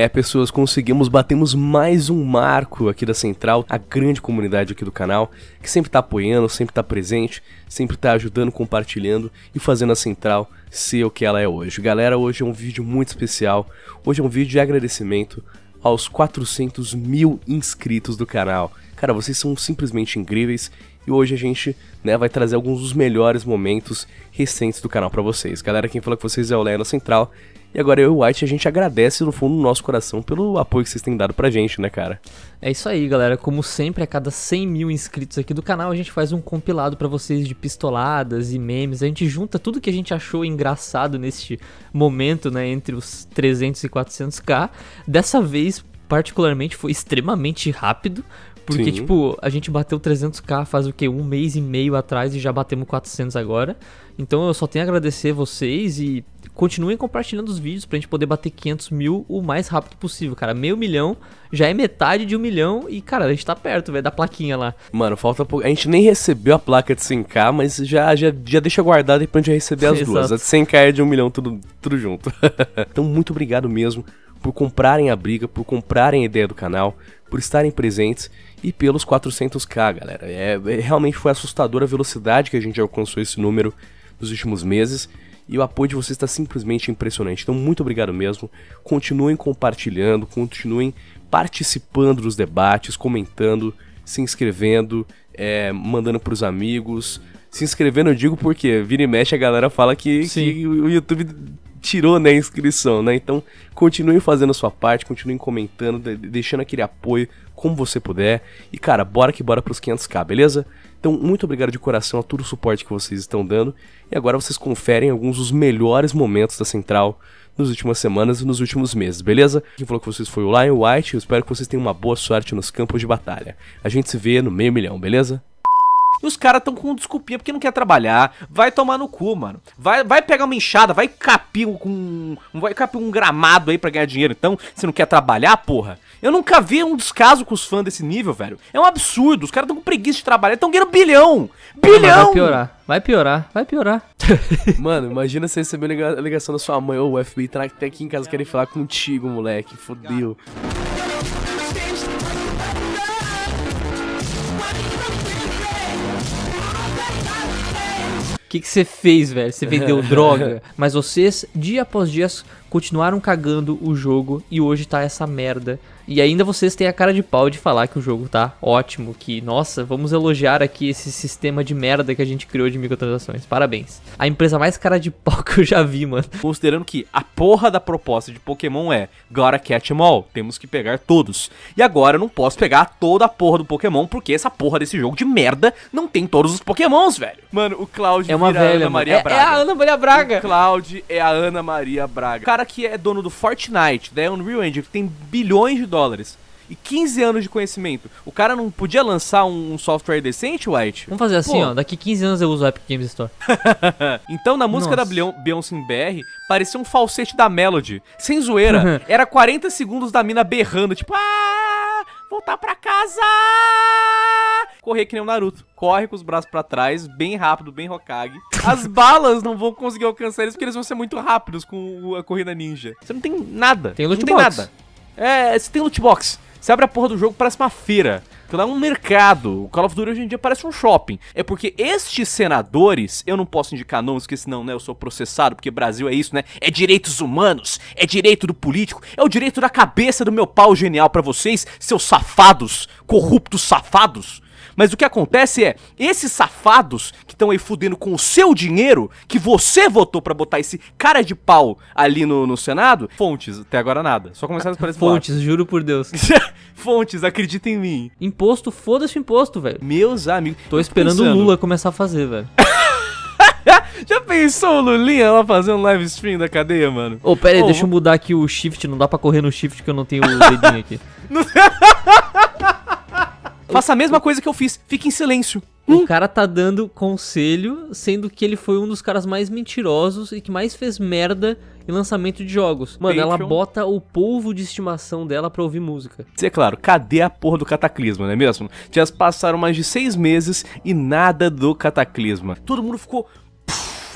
É, pessoas, conseguimos, batemos mais um marco aqui da Central, a grande comunidade aqui do canal, que sempre tá apoiando, sempre tá presente, sempre tá ajudando, compartilhando e fazendo a Central ser o que ela é hoje. Galera, hoje é um vídeo muito especial, hoje é um vídeo de agradecimento aos 400 mil inscritos do canal. Cara, vocês são simplesmente incríveis e hoje a gente né, vai trazer alguns dos melhores momentos recentes do canal para vocês. Galera, quem fala com vocês é o Leandro Central e agora eu e o White, a gente agradece no fundo do nosso coração pelo apoio que vocês têm dado pra gente, né, cara? É isso aí, galera. Como sempre, a cada 100 mil inscritos aqui do canal, a gente faz um compilado para vocês de pistoladas e memes. A gente junta tudo que a gente achou engraçado neste momento, né, entre os 300 e 400k. Dessa vez, particularmente, foi extremamente rápido, porque, Sim. tipo, a gente bateu 300k faz o quê? Um mês e meio atrás e já batemos 400 agora. Então eu só tenho a agradecer vocês e continuem compartilhando os vídeos pra gente poder bater 500 mil o mais rápido possível, cara. Meio milhão já é metade de um milhão e, cara, a gente tá perto, velho, da plaquinha lá. Mano, falta pouco. A gente nem recebeu a placa de 100k, mas já, já, já deixa guardada pra gente receber as Exato. duas. A de 100k é de um milhão, tudo, tudo junto. então, muito obrigado mesmo por comprarem a briga, por comprarem a ideia do canal, por estarem presentes e pelos 400k, galera. É, é, realmente foi assustadora a velocidade que a gente alcançou esse número nos últimos meses e o apoio de vocês está simplesmente impressionante. Então, muito obrigado mesmo. Continuem compartilhando, continuem participando dos debates, comentando, se inscrevendo, é, mandando para os amigos. Se inscrevendo, eu digo porque vira e mexe a galera fala que, que o YouTube tirou né, a inscrição, né? Então continue fazendo a sua parte, continue comentando, deixando aquele apoio como você puder. E cara, bora que bora pros 500k, beleza? Então muito obrigado de coração a todo o suporte que vocês estão dando. E agora vocês conferem alguns dos melhores momentos da Central nas últimas semanas e nos últimos meses, beleza? Quem falou com vocês foi o Lion White, eu espero que vocês tenham uma boa sorte nos campos de batalha. A gente se vê no meio milhão, beleza? E os caras estão com desculpinha porque não quer trabalhar. Vai tomar no cu, mano. Vai, vai pegar uma enxada, vai capir com vai capir um gramado aí pra ganhar dinheiro. Então, se não quer trabalhar, porra. Eu nunca vi um descaso com os fãs desse nível, velho. É um absurdo. Os caras estão com preguiça de trabalhar. Estão ganhando bilhão. Bilhão! vai piorar. Vai piorar. Vai piorar. mano, imagina você receber a ligação da sua mãe. ou o FBI tá aqui em casa, querem falar contigo, moleque. Fodeu. O que você fez, velho? Você vendeu droga. Mas vocês, dia após dia, continuaram cagando o jogo e hoje tá essa merda e ainda vocês têm a cara de pau de falar que o jogo tá ótimo, que, nossa, vamos elogiar aqui esse sistema de merda que a gente criou de microtransações. Parabéns. A empresa mais cara de pau que eu já vi, mano. Considerando que a porra da proposta de Pokémon é Gotta Catch Em All, temos que pegar todos. E agora eu não posso pegar toda a porra do Pokémon, porque essa porra desse jogo de merda não tem todos os Pokémons, velho. Mano, o Cloud é uma velha, Ana Maria é, Braga. É a Ana Maria Braga. O Cloud é a Ana Maria Braga. O cara que é dono do Fortnite, da Unreal Engine, que tem bilhões de dólares dólares. E 15 anos de conhecimento. O cara não podia lançar um, software decente, White? Vamos fazer assim, Pô. ó. Daqui 15 anos eu uso o Epic Games Store. então, na música Nossa. da Beyoncé em BR, parecia um falsete da Melody. Sem zoeira. Era 40 segundos da mina berrando, tipo... Ah, voltar tá pra casa! correr que nem o Naruto. Corre com os braços para trás, bem rápido, bem Hokage. As balas não vão conseguir alcançar eles porque eles vão ser muito rápidos com a corrida ninja. Você não tem nada. Tem loot não box. tem nada. É, você tem loot box. Você abre a porra do jogo, parece uma feira. Que lá é um mercado. O Call of Duty hoje em dia parece um shopping. É porque estes senadores, eu não posso indicar nomes, porque senão, né, eu sou processado, porque Brasil é isso, né? É direitos humanos, é direito do político, é o direito da cabeça do meu pau genial para vocês, seus safados, corruptos safados. Mas o que acontece é, esses safados que estão aí fudendo com o seu dinheiro, que você votou para botar esse cara de pau ali no, no Senado. Fontes, até agora nada. Só começaram a aparecer. Fontes, juro por Deus. É, Fontes, acredita em mim. Imposto, foda-se o imposto, velho. Meus amigos. Tô esperando pensando. o Lula começar a fazer, velho. Já pensou o Lulinha lá fazendo live stream da cadeia, mano? Ô, oh, pera aí, oh, deixa eu mudar aqui o shift. Não dá pra correr no shift que eu não tenho o dedinho aqui. Faça a mesma coisa que eu fiz, fique em silêncio. O hum? cara tá dando conselho, sendo que ele foi um dos caras mais mentirosos e que mais fez merda em lançamento de jogos. Mano, ela bota o polvo de estimação dela pra ouvir música. Isso é claro, cadê a porra do Cataclisma, não é mesmo? Já passaram mais de seis meses e nada do Cataclisma. Todo mundo ficou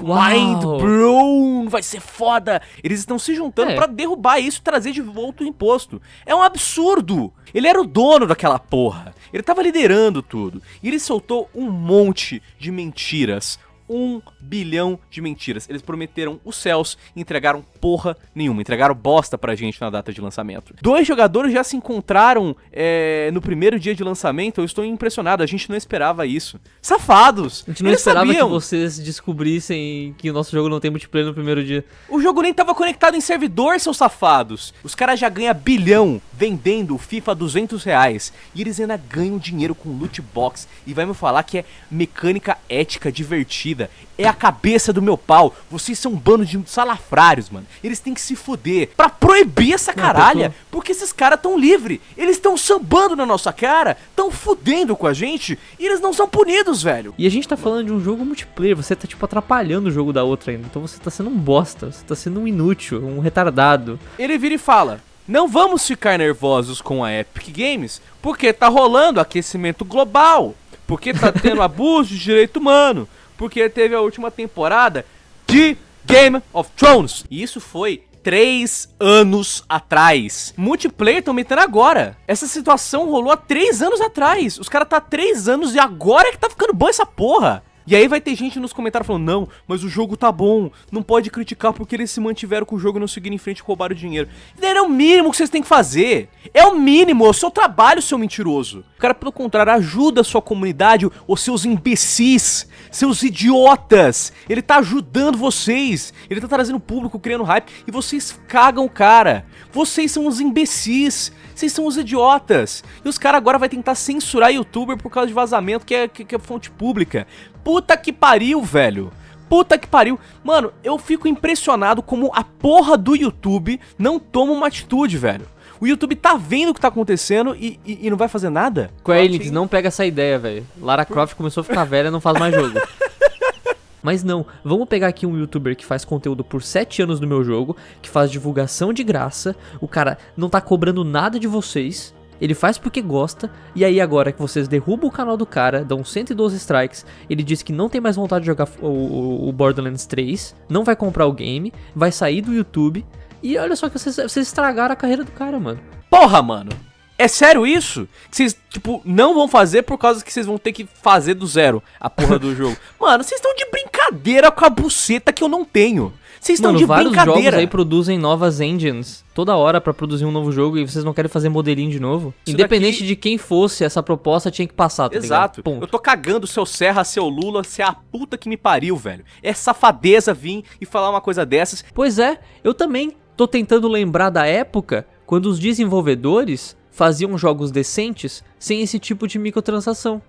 Mind Blown, vai ser foda. Eles estão se juntando é. para derrubar isso e trazer de volta o imposto. É um absurdo. Ele era o dono daquela porra. Ele tava liderando tudo. E ele soltou um monte de mentiras um bilhão de mentiras. Eles prometeram os céus e entregaram porra nenhuma. Entregaram bosta pra gente na data de lançamento. Dois jogadores já se encontraram é, no primeiro dia de lançamento. Eu estou impressionado. A gente não esperava isso. Safados! A gente não Eles esperava sabiam. que vocês descobrissem que o nosso jogo não tem multiplayer no primeiro dia. O jogo nem tava conectado em servidor, seus safados. Os caras já ganham bilhão vendendo o FIFA 200 reais. E eles ainda ganham dinheiro com loot box. E vai me falar que é mecânica ética divertida vida é a cabeça do meu pau. Vocês são um bando de salafrários, mano. Eles têm que se fuder pra proibir essa caralha. Não, Porque esses caras tão livres. Eles estão sambando na nossa cara, tão fudendo com a gente e eles não são punidos, velho. E a gente tá falando de um jogo multiplayer. Você tá, tipo, atrapalhando o jogo da outra ainda. Então você tá sendo um bosta. Você tá sendo um inútil, um retardado. Ele vira e fala. Não vamos ficar nervosos com a Epic Games, porque tá rolando aquecimento global, porque tá tendo abuso de direito humano, porque teve a última temporada de Game of Thrones. E isso foi três anos atrás. Multiplayer estão metendo agora. Essa situação rolou há três anos atrás. Os caras tá há três anos e agora é que tá ficando bom essa porra. E aí vai ter gente nos comentários falando, não, mas o jogo tá bom, não pode criticar porque eles se mantiveram com o jogo e não seguiram em frente e roubaram dinheiro. E é o mínimo que vocês têm que fazer. É o mínimo, é o seu trabalho, seu mentiroso. O cara, pelo contrário, ajuda a sua comunidade, os seus imbecis, seus idiotas. Ele tá ajudando vocês, ele tá trazendo público, criando hype, e vocês cagam o cara. Vocês são os imbecis, vocês são os idiotas. E os caras agora vai tentar censurar youtuber por causa de vazamento que é, que, que é fonte pública. Puta que pariu, velho. Puta que pariu. Mano, eu fico impressionado como a porra do YouTube não toma uma atitude, velho. O YouTube tá vendo o que tá acontecendo e, e, e não vai fazer nada? Square é, não pega essa ideia, velho. Lara Croft começou a ficar velha e não faz mais jogo. Mas não, vamos pegar aqui um youtuber que faz conteúdo por 7 anos no meu jogo, que faz divulgação de graça, o cara não tá cobrando nada de vocês, ele faz porque gosta, e aí agora que vocês derrubam o canal do cara, dão 112 strikes, ele diz que não tem mais vontade de jogar o, o, Borderlands 3, não vai comprar o game, vai sair do YouTube, e olha só que vocês, vocês estragaram a carreira do cara, mano. Porra, mano! É sério isso? Que vocês, tipo, não vão fazer por causa que vocês vão ter que fazer do zero a porra do jogo. Mano, vocês estão de brincadeira brincadeira com a buceta que eu não tenho. Vocês estão de vários brincadeira. vários jogos aí produzem novas engines toda hora para produzir um novo jogo e vocês não querem fazer modelinho de novo? Isso Independente daqui... de quem fosse, essa proposta tinha que passar, tá Exato. Eu tô cagando seu Serra, seu Lula, se é a puta que me pariu, velho. É safadeza vir e falar uma coisa dessas. Pois é, eu também tô tentando lembrar da época quando os desenvolvedores faziam jogos decentes sem esse tipo de microtransação.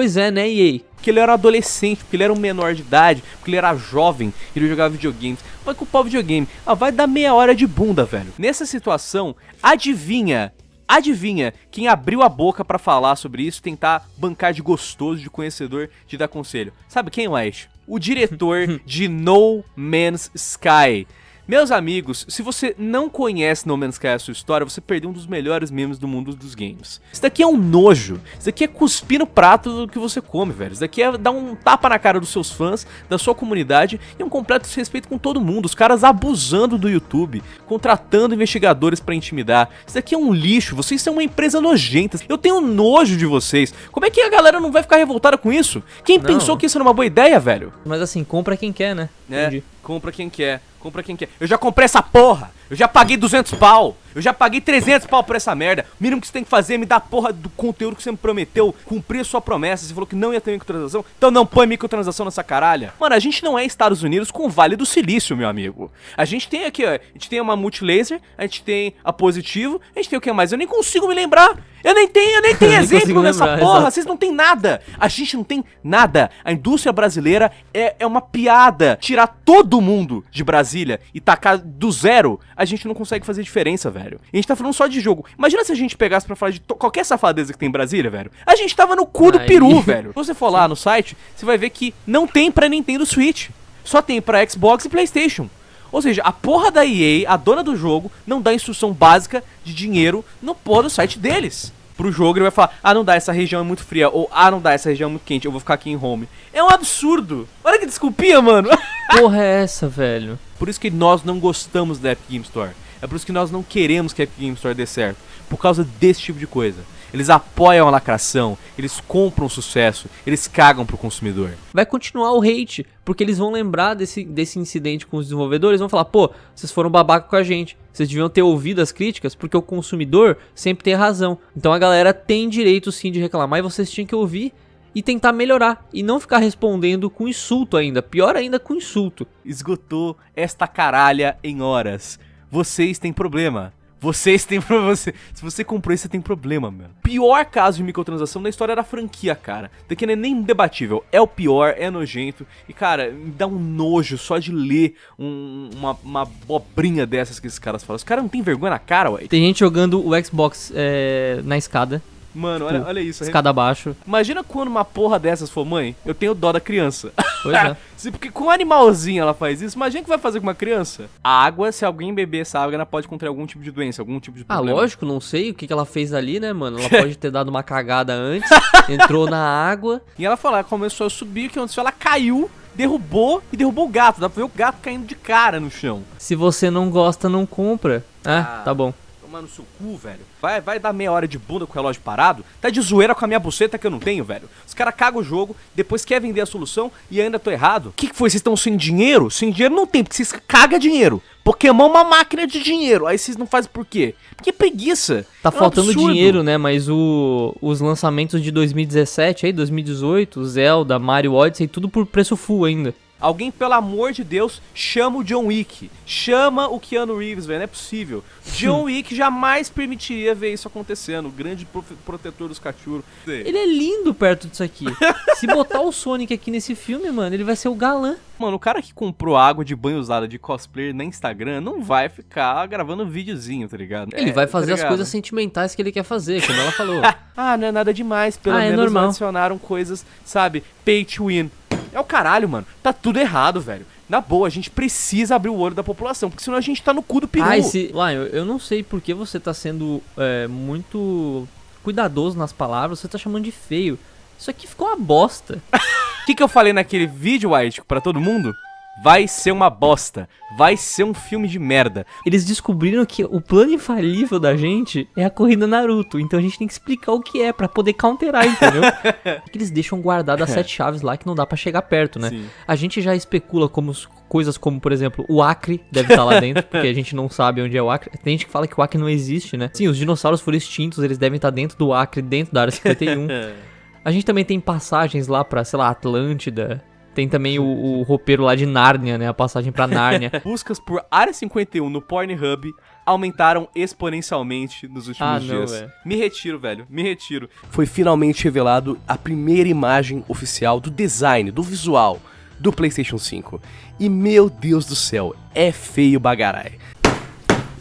Pois é, né, EA? Porque ele era adolescente, porque ele era um menor de idade, porque ele era jovem, ele jogava videogames. Vai culpar o videogame. Ah, vai dar meia hora de bunda, velho. Nessa situação, adivinha Adivinha quem abriu a boca para falar sobre isso, tentar bancar de gostoso, de conhecedor, de dar conselho? Sabe quem, Lash? O diretor de No Man's Sky. Meus amigos, se você não conhece No Man's Sky a sua história, você perdeu um dos melhores memes do mundo dos games. Isso daqui é um nojo, isso daqui é cuspir no prato do que você come, velho. Isso daqui é dar um tapa na cara dos seus fãs, da sua comunidade e um completo desrespeito com todo mundo. Os caras abusando do YouTube, contratando investigadores para intimidar. Isso daqui é um lixo, vocês são uma empresa nojenta. Eu tenho nojo de vocês. Como é que a galera não vai ficar revoltada com isso? Quem não. pensou que isso era uma boa ideia, velho? Mas assim, compra quem quer, né? É, compra quem quer. Compra quem quer. Eu já comprei essa porra. Eu já paguei 200 pau. Eu já paguei 300 pau por essa merda. O mínimo que você tem que fazer é me dar a porra do conteúdo que você me prometeu, cumprir a sua promessa. Você falou que não ia ter microtransação, então não põe microtransação nessa caralha. Mano, a gente não é Estados Unidos com o Vale do Silício, meu amigo. A gente tem aqui, ó, a gente tem uma multilaser, a gente tem a positivo, a gente tem o que mais? Eu nem consigo me lembrar. Eu nem tenho, eu nem tenho eu exemplo nessa lembrar, porra. Exatamente. Vocês não tem nada. A gente não tem nada. A indústria brasileira é, é uma piada. Tirar todo mundo de Brasília e tacar do zero, a gente não consegue fazer diferença, velho velho. E a gente tá falando só de jogo. Imagina se a gente pegasse pra falar de qualquer safadeza que tem em Brasília, velho. A gente tava no cu do Aí. peru, velho. Se você for lá no site, você vai ver que não tem pra Nintendo Switch. Só tem pra Xbox e Playstation. Ou seja, a porra da EA, a dona do jogo, não dá instrução básica de dinheiro no porra do site deles. Pro jogo ele vai falar, ah, não dá, essa região é muito fria, ou ah, não dá, essa região é muito quente, eu vou ficar aqui em home. É um absurdo. Olha que desculpinha, mano. Porra é essa, velho? Por isso que nós não gostamos da Epic Game Store. É por isso que nós não queremos que a Epic Game Store dê certo. Por causa desse tipo de coisa. Eles apoiam a lacração, eles compram sucesso, eles cagam pro consumidor. Vai continuar o hate, porque eles vão lembrar desse, desse incidente com os desenvolvedores, vão falar, pô, vocês foram babaca com a gente, vocês deviam ter ouvido as críticas, porque o consumidor sempre tem razão. Então a galera tem direito sim de reclamar e vocês tinham que ouvir e tentar melhorar e não ficar respondendo com insulto ainda, pior ainda com insulto. Esgotou esta caralha em horas vocês têm problema. Vocês têm problema. Você, se você comprou isso, você tem problema, mano. Pior caso de microtransação da história da franquia, cara. Daqui não é nem debatível. É o pior, é nojento. E, cara, me dá um nojo só de ler um, uma, uma bobrinha dessas que esses caras falam. Os caras não tem vergonha na cara, ué. Tem gente jogando o Xbox é, na escada. Mano, olha, olha isso. Escada abaixo. Imagina quando uma porra dessas for, mãe, eu tenho dó da criança. Pois é. porque com um animalzinho ela faz isso, imagina o que vai fazer com uma criança. A água, se alguém beber essa água, ela pode contrair algum tipo de doença, algum tipo de ah, problema. Ah, lógico, não sei o que, que ela fez ali, né, mano? Ela pode ter dado uma cagada antes, entrou na água. E ela falou, ela começou a subir, o que aconteceu? Ela caiu derrubou e derrubou o gato. Dá pra ver o gato caindo de cara no chão. Se você não gosta, não compra. Ah, ah. tá bom tomar no seu cu, velho. Vai, vai dar meia hora de bunda com o relógio parado? Tá de zoeira com a minha buceta que eu não tenho, velho. Os caras cagam o jogo, depois quer vender a solução e ainda tô errado. O que, que foi? Vocês estão sem dinheiro? Sem dinheiro não tem, porque vocês cagam dinheiro. Pokémon é uma máquina de dinheiro. Aí vocês não fazem por quê? Porque preguiça. Tá é um faltando absurdo. dinheiro, né? Mas o, os lançamentos de 2017 aí, 2018, Zelda, Mario Odyssey, tudo por preço full ainda. Alguém, pelo amor de Deus, chama o John Wick. Chama o Keanu Reeves, velho. Não é possível. John Wick jamais permitiria ver isso acontecendo. O grande protetor dos cachorros. Ele é lindo perto disso aqui. Se botar o Sonic aqui nesse filme, mano, ele vai ser o galã. Mano, o cara que comprou água de banho usada de cosplayer na Instagram não vai ficar gravando videozinho, tá ligado? Ele é, vai tá fazer tá as coisas sentimentais que ele quer fazer, como ela falou. ah, não é nada demais. Pelo ah, é menos mencionaram normal. adicionaram coisas, sabe? Pay to win. É o caralho, mano. Tá tudo errado, velho. Na boa, a gente precisa abrir o olho da população, porque senão a gente tá no cu do peru. Ai, ah, se... eu não sei por que você tá sendo é, muito cuidadoso nas palavras, você tá chamando de feio. Isso aqui ficou uma bosta. O que, que eu falei naquele vídeo, White, para todo mundo? vai ser uma bosta, vai ser um filme de merda. Eles descobriram que o plano infalível da gente é a corrida Naruto, então a gente tem que explicar o que é para poder counterar, entendeu? que eles deixam guardado as sete chaves lá que não dá para chegar perto, né? Sim. A gente já especula como coisas como, por exemplo, o Acre deve estar tá lá dentro, porque a gente não sabe onde é o Acre. Tem gente que fala que o Acre não existe, né? Sim, os dinossauros foram extintos, eles devem estar tá dentro do Acre, dentro da área 51. a gente também tem passagens lá para, sei lá, Atlântida, tem também o, o roupeiro lá de Nárnia, né? A passagem para Nárnia. Buscas por Área 51 no Pornhub aumentaram exponencialmente nos últimos ah, dias. Não, Me retiro, velho. Me retiro. Foi finalmente revelado a primeira imagem oficial do design, do visual do PlayStation 5. E meu Deus do céu, é feio bagarai.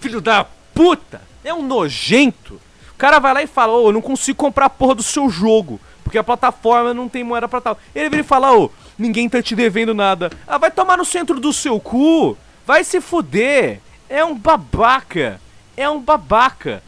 Filho da puta! É um nojento! O cara vai lá e fala: Ô, oh, eu não consigo comprar a porra do seu jogo, porque a plataforma não tem moeda pra tal. Ele vem e fala: Ô, oh, ninguém tá te devendo nada. Ah, vai tomar no centro do seu cu! Vai se fuder! É um babaca! É um babaca!